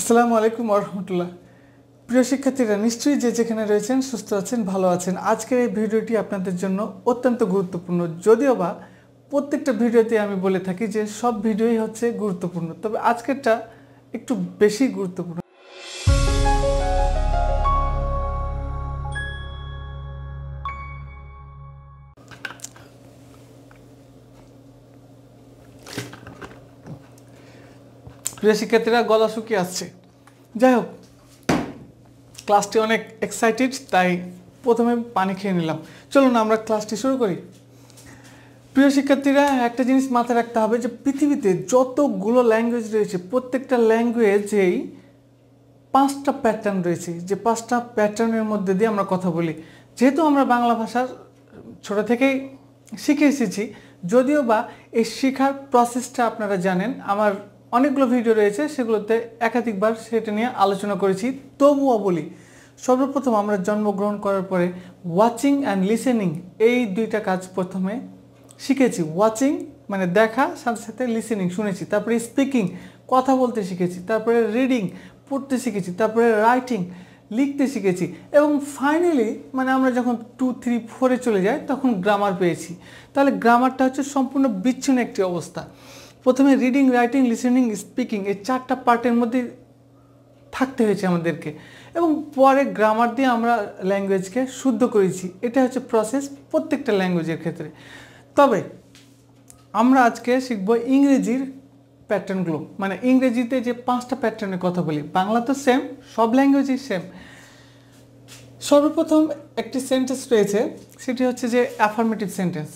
আসসালামু আলাইকুম রহমতুল্লাহ প্রিয় শিক্ষার্থীরা নিশ্চয়ই যে যেখানে রয়েছেন সুস্থ আছেন ভালো আছেন আজকের এই ভিডিওটি আপনাদের জন্য অত্যন্ত গুরুত্বপূর্ণ যদিও বা প্রত্যেকটা ভিডিওতে আমি বলে থাকি যে সব ভিডিওই হচ্ছে গুরুত্বপূর্ণ তবে আজকেরটা একটু বেশি গুরুত্বপূর্ণ প্রিয় শিক্ষার্থীরা গলা শুকিয়ে আসছে যাই হোক ক্লাসটি অনেক এক্সাইটেড তাই প্রথমে পানি খেয়ে নিলাম চলুন আমরা ক্লাসটি শুরু করি প্রিয় শিক্ষার্থীরা একটা জিনিস মাথায় রাখতে হবে যে পৃথিবীতে যতগুলো ল্যাঙ্গুয়েজ রয়েছে প্রত্যেকটা ল্যাঙ্গুয়েজেই পাঁচটা প্যাটার্ন রয়েছে যে পাঁচটা প্যাটার্নের মধ্যে দিয়ে আমরা কথা বলি যেহেতু আমরা বাংলা ভাষা ছোট থেকেই শিখে এসেছি যদিও বা এই শেখার প্রসেসটা আপনারা জানেন আমার অনেকগুলো ভিডিও রয়েছে সেগুলোতে একাধিকবার সেটা নিয়ে আলোচনা করেছি তবুও বলি সর্বপ্রথম আমরা জন্মগ্রহণ করার পরে ওয়াচিং অ্যান্ড লিসেনিং এই দুইটা কাজ প্রথমে শিখেছি ওয়াচিং মানে দেখা সাথে সাথে লিসেনিং শুনেছি তারপরে স্পিকিং কথা বলতে শিখেছি তারপরে রিডিং পড়তে শিখেছি তারপরে রাইটিং লিখতে শিখেছি এবং ফাইনালি মানে আমরা যখন টু থ্রি ফোরে চলে যাই তখন গ্রামার পেয়েছি তাহলে গ্রামারটা হচ্ছে সম্পূর্ণ বিচ্ছিন্ন একটি অবস্থা প্রথমে রিডিং রাইটিং লিসেনিং স্পিকিং এই চারটা পার্টের মধ্যে থাকতে হয়েছে আমাদেরকে এবং পরে গ্রামার দিয়ে আমরা ল্যাঙ্গুয়েজকে শুদ্ধ করেছি এটা হচ্ছে প্রসেস প্রত্যেকটা ল্যাঙ্গুয়েজের ক্ষেত্রে তবে আমরা আজকে শিখব ইংরেজির প্যাটার্নগুলো মানে ইংরেজিতে যে পাঁচটা প্যাটার্নের কথা বলি বাংলা তো সেম সব ল্যাঙ্গুয়েজই সেম সর্বপ্রথম একটি সেন্টেন্স রয়েছে সেটি হচ্ছে যে অ্যাফার্মেটিভ সেন্টেন্স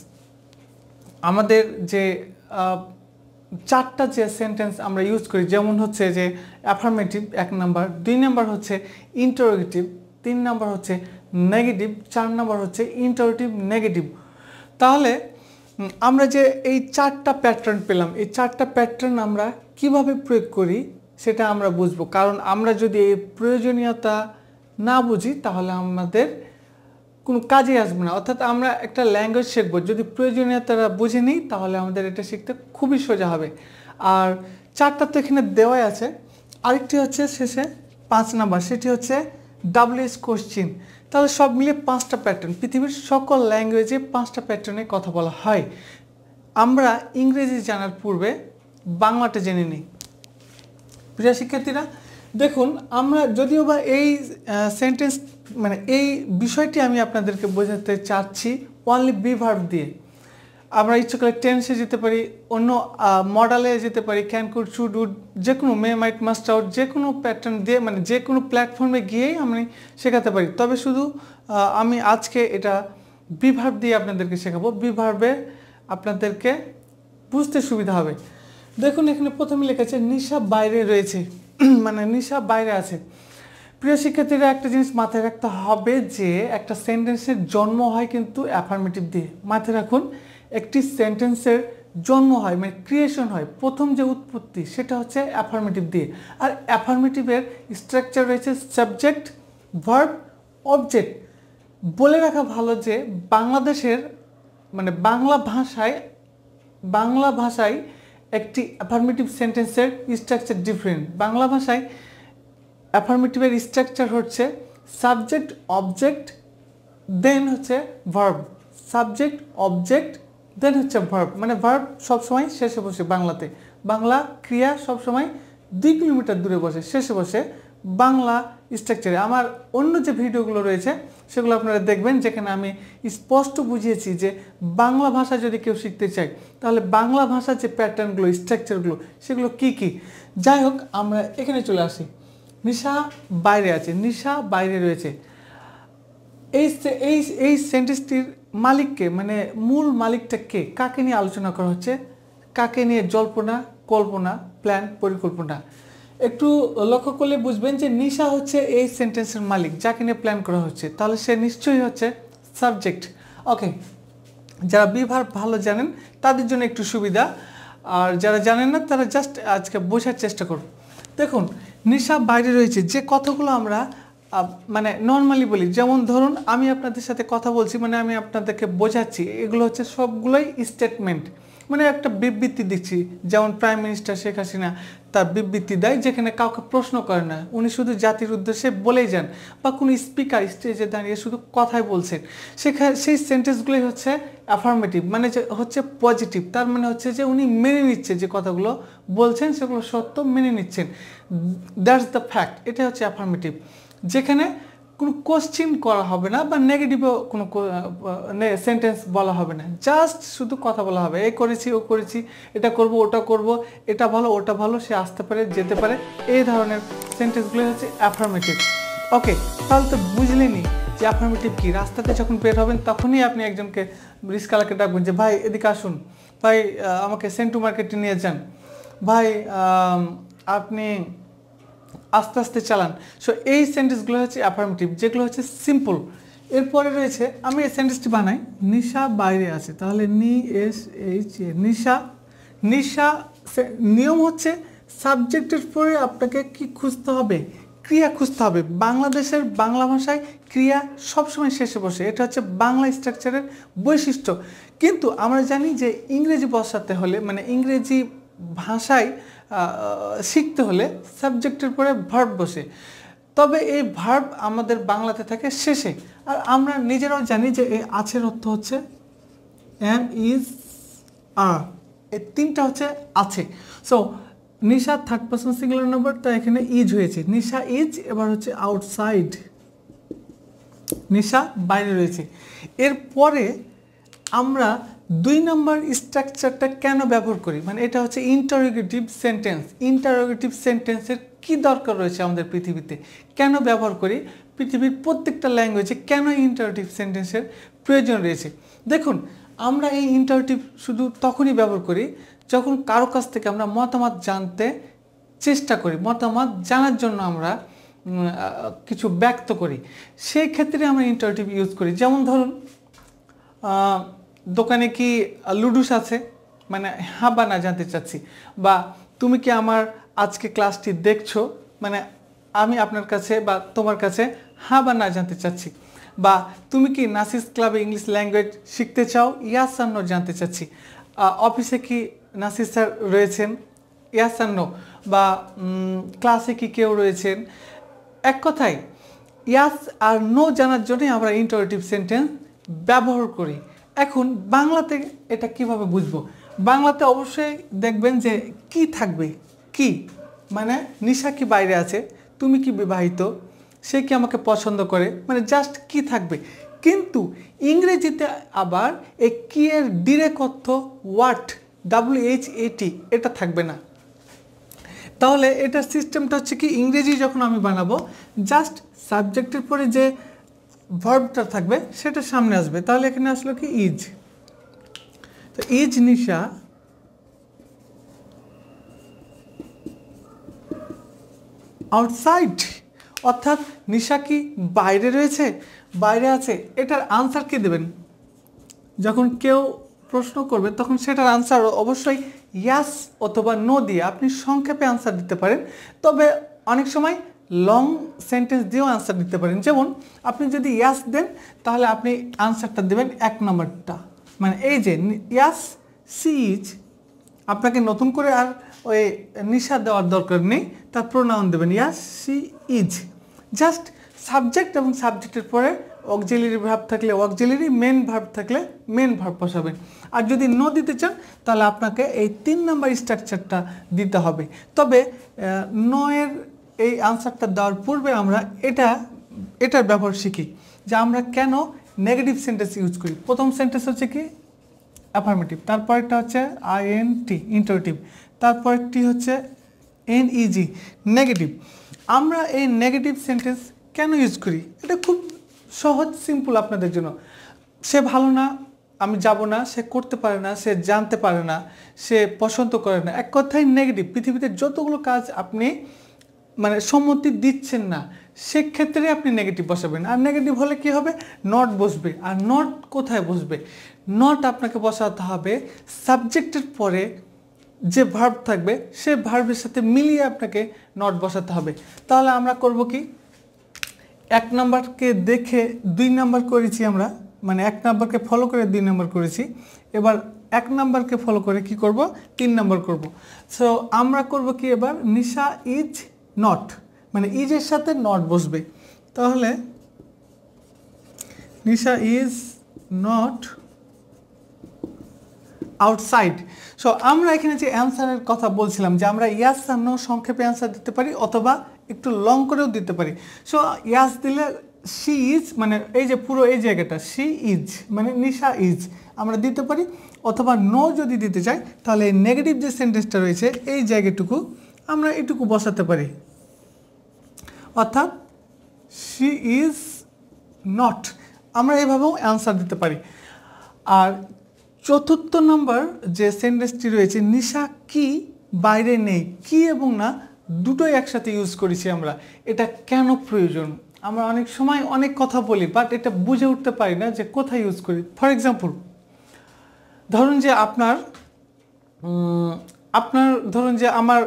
আমাদের যে চারটা যে সেন্টেন্স আমরা ইউজ করি যেমন হচ্ছে যে অ্যাফার্মেটিভ এক নাম্বার দুই নাম্বার হচ্ছে ইন্টারোগেটিভ তিন নাম্বার হচ্ছে নেগেটিভ চার নাম্বার হচ্ছে ইন্টারোগেটিভ নেগেটিভ তাহলে আমরা যে এই চারটা প্যাটার্ন পেলাম এই চারটা প্যাটার্ন আমরা কিভাবে প্রয়োগ করি সেটা আমরা বুঝবো কারণ আমরা যদি এই প্রয়োজনীয়তা না বুঝি তাহলে আমাদের কোনো কাজে আসবে না অর্থাৎ আমরা একটা ল্যাঙ্গুয়েজ শিখব যদি প্রয়োজনীয়তারা বুঝে নিই তাহলে আমাদের এটা শিখতে খুবই সোজা হবে আর চারটা তো এখানে দেওয়াই আছে আরেকটি হচ্ছে শেষে পাঁচ নাম্বার সেটি হচ্ছে ডাব্লিউএস কোশ্চিন তাহলে সব মিলিয়ে পাঁচটা প্যাটার্ন পৃথিবীর সকল ল্যাঙ্গুয়েজে পাঁচটা প্যাটার্নে কথা বলা হয় আমরা ইংরেজি জানার পূর্বে বাংলাটা জেনে নিই প্রিয় শিক্ষার্থীরা দেখুন আমরা যদিও বা এই সেন্টেন্স মানে এই বিষয়টি আমি আপনাদেরকে বোঝাতে চাচ্ছি অনলি বি দিয়ে আমরা ইচ্ছে করে টেন্সে যেতে পারি অন্য মডেলে যেতে পারি ক্যান কুড শুড উড যে কোনো মে মাইট মাস্ট আউট যে কোনো প্যাটার্ন দিয়ে মানে যে কোনো প্ল্যাটফর্মে গিয়েই আমি শেখাতে পারি তবে শুধু আমি আজকে এটা বিভার্ব দিয়ে আপনাদেরকে শেখাবো বিভার্বে আপনাদেরকে বুঝতে সুবিধা হবে দেখুন এখানে প্রথমে লেখা আছে নিশা বাইরে রয়েছে মানে নিশা বাইরে আছে প্রিয় শিক্ষার্থীরা একটা জিনিস মাথায় রাখতে হবে যে একটা সেন্টেন্সের জন্ম হয় কিন্তু অ্যাফার্মেটিভ দিয়ে মাথায় রাখুন একটি সেন্টেন্সের জন্ম হয় মানে ক্রিয়েশন হয় প্রথম যে উৎপত্তি সেটা হচ্ছে অ্যাফার্মেটিভ দিয়ে আর অ্যাফার্মেটিভের স্ট্রাকচার রয়েছে সাবজেক্ট ভার্ব অবজেক্ট বলে রাখা ভালো যে বাংলাদেশের মানে বাংলা ভাষায় বাংলা ভাষায় একটি অ্যাফার্মেটিভ সেন্টেন্সের স্ট্রাকচার ডিফারেন্ট বাংলা ভাষায় অ্যাফার্মেটিভের স্ট্রাকচার হচ্ছে সাবজেক্ট অবজেক্ট দেন হচ্ছে ভার্ব সাবজেক্ট অবজেক্ট দেন হচ্ছে ভার্ব মানে ভার্ব সবসময় শেষে বসে বাংলাতে বাংলা ক্রিয়া সবসময় দুই কিলোমিটার দূরে বসে শেষে বসে বাংলা স্ট্রাকচারে আমার অন্য যে ভিডিওগুলো রয়েছে সেগুলো আপনারা দেখবেন যেখানে আমি স্পষ্ট বুঝিয়েছি যে বাংলা ভাষা যদি কেউ শিখতে চায় তাহলে বাংলা ভাষার যে প্যাটার্নগুলো স্ট্রাকচারগুলো সেগুলো কি কি যাই হোক আমরা এখানে চলে আসি নিশা বাইরে আছে নিশা বাইরে রয়েছে এই এই এই সেন্টেন্সটির মালিককে মানে মূল মালিকটা কে কাকে নিয়ে আলোচনা করা হচ্ছে কাকে নিয়ে জল্পনা কল্পনা প্ল্যান পরিকল্পনা একটু লক্ষ্য করলে বুঝবেন যে নিশা হচ্ছে এই সেন্টেন্সের মালিক যাকে নিয়ে প্ল্যান করা হচ্ছে তাহলে সে নিশ্চয়ই হচ্ছে সাবজেক্ট ওকে যারা বিভার ভালো জানেন তাদের জন্য একটু সুবিধা আর যারা জানেন না তারা জাস্ট আজকে বোঝার চেষ্টা করুন দেখুন নিশা বাইরে রয়েছে যে কথাগুলো আমরা মানে নর্মালি বলি যেমন ধরুন আমি আপনাদের সাথে কথা বলছি মানে আমি আপনাদেরকে বোঝাচ্ছি এগুলো হচ্ছে সবগুলোই স্টেটমেন্ট মানে একটা বিবৃতি দিচ্ছি যেমন প্রাইম মিনিস্টার শেখ হাসিনা তার বিবৃতি দেয় যেখানে কাউকে প্রশ্ন করে না উনি শুধু জাতির উদ্দেশ্যে বলেই যান বা কোনো স্পিকার স্টেজে দাঁড়িয়ে শুধু কথাই বলছেন সেখানে সেই সেন্টেন্সগুলোই হচ্ছে অ্যাফার্মেটিভ মানে যে হচ্ছে পজিটিভ তার মানে হচ্ছে যে উনি মেনে নিচ্ছে যে কথাগুলো বলছেন সেগুলো সত্য মেনে নিচ্ছেন দ্যাটস দ্য ফ্যাক্ট এটা হচ্ছে অ্যাফার্মেটিভ যেখানে কোনো কোশ্চিন করা হবে না বা নেগেটিভও কোনো সেন্টেন্স বলা হবে না জাস্ট শুধু কথা বলা হবে এ করেছি ও করেছি এটা করব ওটা করব এটা ভালো ওটা ভালো সে আসতে পারে যেতে পারে এই ধরনের সেন্টেন্সগুলো হচ্ছে অ্যাফার্মেটিভ ওকে তাহলে তো বুঝলেনি যে অ্যাফার্মেটিভ কী রাস্তাতে যখন বের হবেন তখনই আপনি একজনকে রিস্কালাকে ডাকবেন যে ভাই এদিকে আসুন ভাই আমাকে সেন্টু মার্কেটে নিয়ে যান ভাই আপনি আস্তে আস্তে চালান সো এই সেন্টেন্সগুলো হচ্ছে অ্যাফার্মেটিভ যেগুলো হচ্ছে সিম্পল এরপরে রয়েছে আমি এই সেন্টেন্সটি বানাই নিশা বাইরে আছে তাহলে নি এস এইচ এ নিশা নিশা নিয়ম হচ্ছে সাবজেক্টের পরে আপনাকে কি খুঁজতে হবে ক্রিয়া খুঁজতে হবে বাংলাদেশের বাংলা ভাষায় ক্রিয়া সবসময় শেষে বসে এটা হচ্ছে বাংলা স্ট্রাকচারের বৈশিষ্ট্য কিন্তু আমরা জানি যে ইংরেজি বসাতে হলে মানে ইংরেজি ভাষায় শিখতে হলে সাবজেক্টের পরে ভার্ব বসে তবে এই ভার্ব আমাদের বাংলাতে থাকে শেষে আর আমরা নিজেরাও জানি যে এই আছের অর্থ হচ্ছে এম ইজ আর এই তিনটা হচ্ছে আছে so Nisha third person singular number তা এখানে ইজ হয়েছে নিশা ইজ এবার হচ্ছে আউটসাইড নিশা বাইরে রয়েছে এরপরে আমরা দুই নম্বর স্ট্রাকচারটা কেন ব্যবহার করি মানে এটা হচ্ছে ইন্টারোগেটিভ সেন্টেন্স ইন্টারোগেটিভ সেন্টেন্সের কি দরকার রয়েছে আমাদের পৃথিবীতে কেন ব্যবহার করি পৃথিবীর প্রত্যেকটা ল্যাঙ্গুয়েজে কেন ইন্টারোটিভ সেন্টেন্সের প্রয়োজন রয়েছে দেখুন আমরা এই ইন্টারোটিভ শুধু তখনই ব্যবহার করি যখন কারো কাছ থেকে আমরা মতামত জানতে চেষ্টা করি মতামত জানার জন্য আমরা কিছু ব্যক্ত করি সেই ক্ষেত্রে আমরা ইন্টারোটিভ ইউজ করি যেমন ধরুন দোকানে কি লুডুস আছে মানে হ্যাঁ বা না জানতে চাচ্ছি বা তুমি কি আমার আজকে ক্লাসটি দেখছো মানে আমি আপনার কাছে বা তোমার কাছে হ্যাঁ বা না জানতে চাচ্ছি বা তুমি কি নাসিস ক্লাবে ইংলিশ ল্যাঙ্গুয়েজ শিখতে চাও ইয়াস সান্ন জানতে চাচ্ছি অফিসে কি নাসিস স্যার রয়েছেন ইয়াস সান্ন বা ক্লাসে কি কেউ রয়েছেন এক কথায় ইয়াস আর নো জানার জন্যই আমরা ইন্টারেটিভ সেন্টেন্স ব্যবহার করি এখন বাংলাতে এটা কিভাবে বুঝবো বাংলাতে অবশ্যই দেখবেন যে কি থাকবে কি মানে নিশা কি বাইরে আছে তুমি কি বিবাহিত সে কি আমাকে পছন্দ করে মানে জাস্ট কি থাকবে কিন্তু ইংরেজিতে আবার এ কি এর ডিরেক অর্থ হোয়াট ডাব্লিউ এইচ এটি এটা থাকবে না তাহলে এটার সিস্টেমটা হচ্ছে কি ইংরেজি যখন আমি বানাবো জাস্ট সাবজেক্টের পরে যে ভার্বটা থাকবে সেটা সামনে আসবে তাহলে এখানে আসলো কি ইজ তো ইজ নিশা আউটসাইড অর্থাৎ নিশা কি বাইরে রয়েছে বাইরে আছে এটার আনসার কি দেবেন যখন কেউ প্রশ্ন করবে তখন সেটার আনসার অবশ্যই ইয়াস অথবা নো দিয়ে আপনি সংক্ষেপে আনসার দিতে পারেন তবে অনেক সময় লং সেন্টেন্স দিয়েও আনসার দিতে পারেন যেমন আপনি যদি ইয়াস দেন তাহলে আপনি আনসারটা দেবেন এক নম্বরটা মানে এই যে ইয়াস সি ইজ আপনাকে নতুন করে আর ওই নিশা দেওয়ার দরকার নেই তার প্রোনাউন দেবেন yes she is just subject এবং সাবজেক্টের পরে অকজেলিরি ভাব থাকলে অকজেলিরি মেন ভাব থাকলে মেন ভাব বসাবেন আর যদি নো দিতে চান তাহলে আপনাকে এই তিন নাম্বার স্ট্রাকচারটা দিতে হবে তবে নয়ের এই আনসারটা দেওয়ার পূর্বে আমরা এটা এটার ব্যবহার শিখি যে আমরা কেন নেগেটিভ সেন্টেন্স ইউজ করি প্রথম সেন্টেন্স হচ্ছে কি অ্যাফার্মেটিভ তারপরেরটা হচ্ছে আই এন টি ইন্টারেটিভ তারপরেরটি হচ্ছে এন ইজি নেগেটিভ আমরা এই নেগেটিভ সেন্টেন্স কেন ইউজ করি এটা খুব সহজ সিম্পল আপনাদের জন্য সে ভালো না আমি যাব না সে করতে পারে না সে জানতে পারে না সে পছন্দ করে না এক কথায় নেগেটিভ পৃথিবীতে যতগুলো কাজ আপনি মানে সম্মতি দিচ্ছেন না সেক্ষেত্রে আপনি নেগেটিভ বসাবেন আর নেগেটিভ হলে কি হবে নট বসবে আর নট কোথায় বসবে নট আপনাকে বসাতে হবে সাবজেক্টের পরে যে ভার্ব থাকবে সে ভার্বের সাথে মিলিয়ে আপনাকে নট বসাতে হবে তাহলে আমরা করব কি এক নাম্বারকে দেখে দুই নাম্বার করেছি আমরা মানে এক নাম্বারকে ফলো করে দুই নাম্বার করেছি এবার এক নাম্বারকে ফলো করে কি করব তিন নাম্বার করব সো আমরা করব কি এবার নিশা ইজ নট মানে ইজের সাথে নট বসবে তাহলে Nisha is not outside so আমরা এখানে যে অ্যান্সারের কথা বলছিলাম যে আমরা ইয়াস আর নো সংক্ষেপে অ্যান্সার দিতে পারি অথবা একটু লং করেও দিতে পারি সো ইয়াস দিলে শি ইজ মানে এই যে পুরো এই জায়গাটা শি ইজ মানে নিশা ইজ আমরা দিতে পারি অথবা নো যদি দিতে চাই তাহলে নেগেটিভ যে সেন্টেন্সটা রয়েছে এই জায়গাটুকু আমরা এটুকু বসাতে পারি অর্থাৎ শি ইজ নট আমরা এভাবেও অ্যান্সার দিতে পারি আর চতুর্থ নম্বর যে সেন্টেন্সটি রয়েছে নিশা কি বাইরে নেই কি এবং না দুটোই একসাথে ইউজ করেছি আমরা এটা কেন প্রয়োজন আমরা অনেক সময় অনেক কথা বলি বাট এটা বুঝে উঠতে পারি না যে কোথায় ইউজ করি ফর এক্সাম্পল ধরুন যে আপনার আপনার ধরুন যে আমার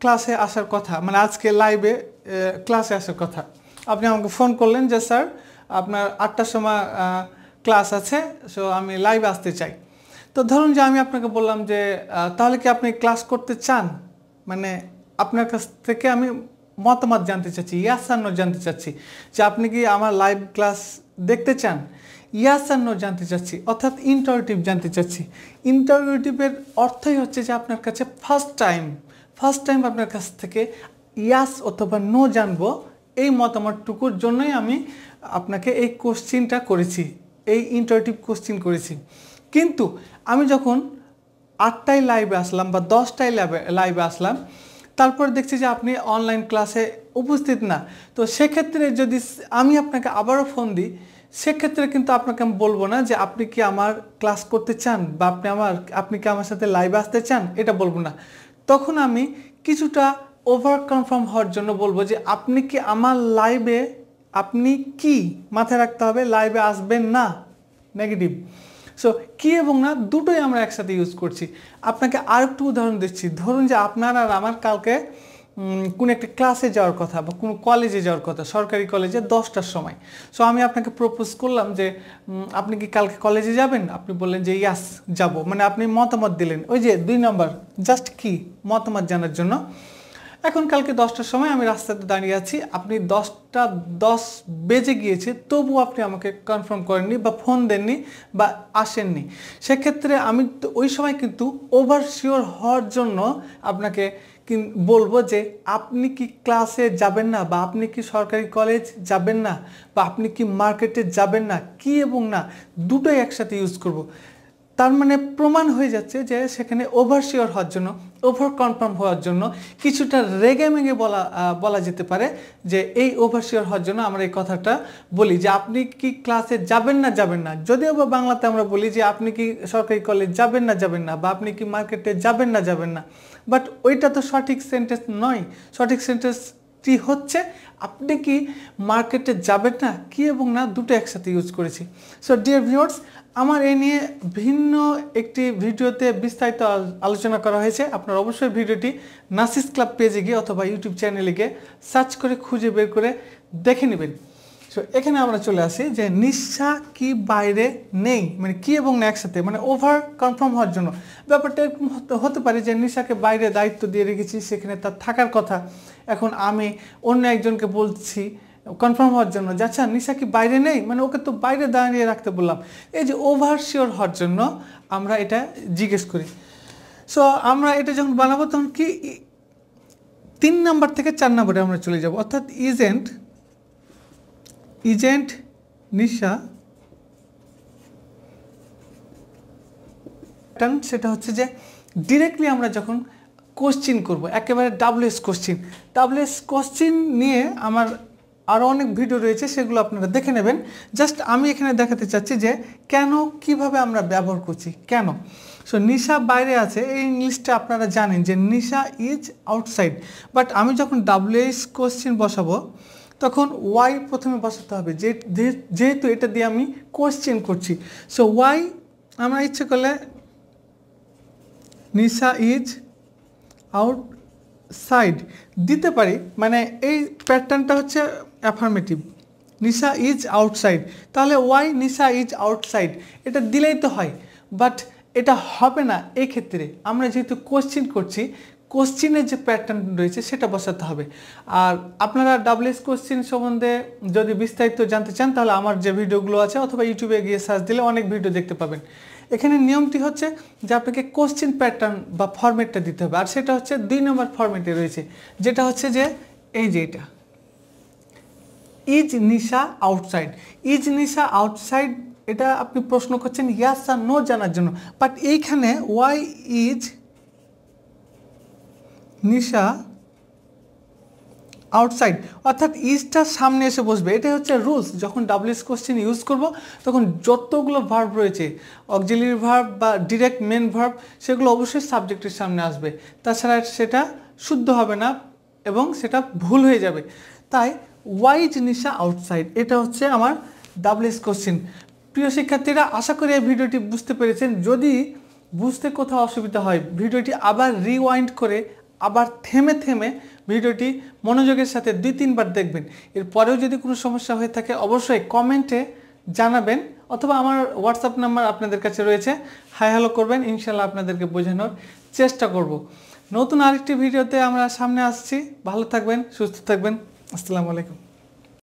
ক্লাসে আসার কথা মানে আজকে লাইভে ক্লাসে আসার কথা আপনি আমাকে ফোন করলেন যে স্যার আপনার আটটার সময় ক্লাস আছে সো আমি লাইভ আসতে চাই তো ধরুন যে আমি আপনাকে বললাম যে তাহলে কি আপনি ক্লাস করতে চান মানে আপনার কাছ থেকে আমি মতামত জানতে চাচ্ছি ইয়াস আর নো জানতে চাচ্ছি যে আপনি কি আমার লাইভ ক্লাস দেখতে চান ইয়াস আর নো জানতে চাচ্ছি অর্থাৎ ইন্টারভিউটিভ জানতে চাচ্ছি ইন্টারভিউটিভের অর্থই হচ্ছে যে আপনার কাছে ফার্স্ট টাইম ফার্স্ট টাইম আপনার কাছ থেকে ইয়াস অথবা নো জানবো এই মতামতটুকুর জন্যই আমি আপনাকে এই কোশ্চিনটা করেছি এই ইন্টারেটিভ কোশ্চিন করেছি কিন্তু আমি যখন আটটায় লাইভে আসলাম বা দশটায় লাইভে লাইভে আসলাম তারপর দেখছি যে আপনি অনলাইন ক্লাসে উপস্থিত না তো সেক্ষেত্রে যদি আমি আপনাকে আবারও ফোন দিই সেক্ষেত্রে কিন্তু আপনাকে আমি বলবো না যে আপনি কি আমার ক্লাস করতে চান বা আপনি আমার আপনি কি আমার সাথে লাইভে আসতে চান এটা বলবো না তখন আমি কিছুটা ওভারকনফার্ম হওয়ার জন্য বলবো যে আপনি কি আমার লাইভে আপনি কি মাথায় রাখতে হবে লাইভে আসবেন না নেগেটিভ সো কি এবং না দুটোই আমরা একসাথে ইউজ করছি আপনাকে আর একটু উদাহরণ দিচ্ছি ধরুন যে আপনার আর আমার কালকে কোনো একটা ক্লাসে যাওয়ার কথা বা কোনো কলেজে যাওয়ার কথা সরকারি কলেজে দশটার সময় সো আমি আপনাকে প্রপোজ করলাম যে আপনি কি কালকে কলেজে যাবেন আপনি বললেন যে ইয়াস যাব মানে আপনি মতামত দিলেন ওই যে দুই নম্বর জাস্ট কি মতামত জানার জন্য এখন কালকে দশটার সময় আমি রাস্তাতে দাঁড়িয়ে আছি আপনি দশটা দশ বেজে গিয়েছে তবু আপনি আমাকে কনফার্ম করেননি বা ফোন দেননি বা আসেননি সেক্ষেত্রে আমি ওই সময় কিন্তু ওভার শিওর হওয়ার জন্য আপনাকে বলবো যে আপনি কি ক্লাসে যাবেন না বা আপনি কি সরকারি কলেজ যাবেন না বা আপনি কি মার্কেটে যাবেন না কি এবং না দুটোই একসাথে ইউজ করব তার মানে প্রমাণ হয়ে যাচ্ছে যে সেখানে ওভারশিওর হওয়ার জন্য ওভার কনফার্ম হওয়ার জন্য কিছুটা রেগে মেগে বলা বলা যেতে পারে যে এই ওভারশিওর হওয়ার জন্য আমরা এই কথাটা বলি যে আপনি কি ক্লাসে যাবেন না যাবেন না যদিও বা বাংলাতে আমরা বলি যে আপনি কি সরকারি কলেজ যাবেন না যাবেন না বা আপনি কি মার্কেটে যাবেন না যাবেন না বাট ওইটা তো সঠিক সেন্টেন্স নয় সঠিক সেন্টেন্স টি হচ্ছে আপনি কি মার্কেটে যাবেন না কি এবং না দুটো একসাথে ইউজ করেছি সো ডিয়ার ভিউয়ার্স আমার এ নিয়ে ভিন্ন একটি ভিডিওতে বিস্তারিত আলোচনা করা হয়েছে আপনার অবশ্যই ভিডিওটি নাসিস ক্লাব পেজে গিয়ে অথবা ইউটিউব চ্যানেলে গিয়ে সার্চ করে খুঁজে বের করে দেখে নেবেন সো এখানে আমরা চলে আসি যে নিশা কি বাইরে নেই মানে কি এবং না একসাথে মানে ওভার কনফার্ম হওয়ার জন্য ব্যাপারটা এরকম হতে পারে যে নিশাকে বাইরে দায়িত্ব দিয়ে রেখেছি সেখানে তার থাকার কথা এখন আমি অন্য একজনকে বলছি কনফার্ম হওয়ার জন্য যে আচ্ছা নিশা কি বাইরে নেই মানে ওকে তো বাইরে দাঁড়িয়ে রাখতে বললাম এই যে ওভার শিওর হওয়ার জন্য আমরা এটা জিজ্ঞেস করি সো আমরা এটা যখন বানাবো তখন কি তিন নাম্বার থেকে চার নাম্বারে আমরা চলে যাব অর্থাৎ ইজেন্ট ইজেন্ট নিশা সেটা হচ্ছে যে ডিরেক্টলি আমরা যখন কোশ্চিন করব একেবারে ডাব্লিউএস কোশ্চিন এস কোশ্চিন নিয়ে আমার আরও অনেক ভিডিও রয়েছে সেগুলো আপনারা দেখে নেবেন জাস্ট আমি এখানে দেখাতে চাচ্ছি যে কেন কিভাবে আমরা ব্যবহার করছি কেন সো নিশা বাইরে আছে এই ইংলিশটা আপনারা জানেন যে নিশা ইজ আউটসাইড বাট আমি যখন এস কোশ্চিন বসাবো তখন ওয়াই প্রথমে বসাতে হবে যে যেহেতু এটা দিয়ে আমি কোশ্চেন করছি সো ওয়াই আমরা ইচ্ছে করলে নিশা ইজ আউট সাইড দিতে পারি মানে এই প্যাটার্নটা হচ্ছে অ্যাফার্মেটিভ নিশা ইজ আউটসাইড তাহলে ওয়াই নিশা ইজ আউটসাইড এটা দিলেই তো হয় বাট এটা হবে না এই ক্ষেত্রে আমরা যেহেতু কোশ্চেন করছি কোশ্চিনের যে প্যাটার্ন রয়েছে সেটা বসাতে হবে আর আপনারা এস কোশ্চিন সম্বন্ধে যদি বিস্তারিত জানতে চান তাহলে আমার যে ভিডিওগুলো আছে অথবা ইউটিউবে গিয়ে সার্চ দিলে অনেক ভিডিও দেখতে পাবেন এখানে নিয়মটি হচ্ছে যে আপনাকে কোশ্চিন প্যাটার্ন বা ফরম্যাটটা দিতে হবে আর সেটা হচ্ছে দুই নম্বর ফরম্যাটে রয়েছে যেটা হচ্ছে যে এই যে এটা is Nisha outside is Nisha outside এটা আপনি প্রশ্ন করছেন ইয়াস আর নো জানার জন্য বাট এইখানে ওয়াই ইজ নিশা আউটসাইড অর্থাৎ ইজটা সামনে এসে বসবে এটাই হচ্ছে রুলস যখন ডাব্লিউএস কোশ্চেন ইউজ করব তখন যতগুলো ভার্ব রয়েছে অক্সিলিয়ারি ভার্ব বা ডিরেক্ট মেন ভার্ব সেগুলো অবশ্যই সাবজেক্টের সামনে আসবে তাছাড়া সেটা শুদ্ধ হবে না এবং সেটা ভুল হয়ে যাবে তাই ওয়াইজ নিশা আউটসাইড এটা হচ্ছে আমার ডাব্লিউএস কোশ্চেন প্রিয় শিক্ষার্থীরা আশা করি এই ভিডিওটি বুঝতে পেরেছেন যদি বুঝতে কোথাও অসুবিধা হয় ভিডিওটি আবার রিওয়াইন্ড করে আবার থেমে থেমে ভিডিওটি মনোযোগের সাথে দুই তিনবার দেখবেন এরপরেও যদি কোনো সমস্যা হয়ে থাকে অবশ্যই কমেন্টে জানাবেন অথবা আমার হোয়াটসঅ্যাপ নাম্বার আপনাদের কাছে রয়েছে হাই হ্যালো করবেন ইনশাল্লাহ আপনাদেরকে বোঝানোর চেষ্টা করব নতুন আরেকটি ভিডিওতে আমরা সামনে আসছি ভালো থাকবেন সুস্থ থাকবেন আসসালামু আলাইকুম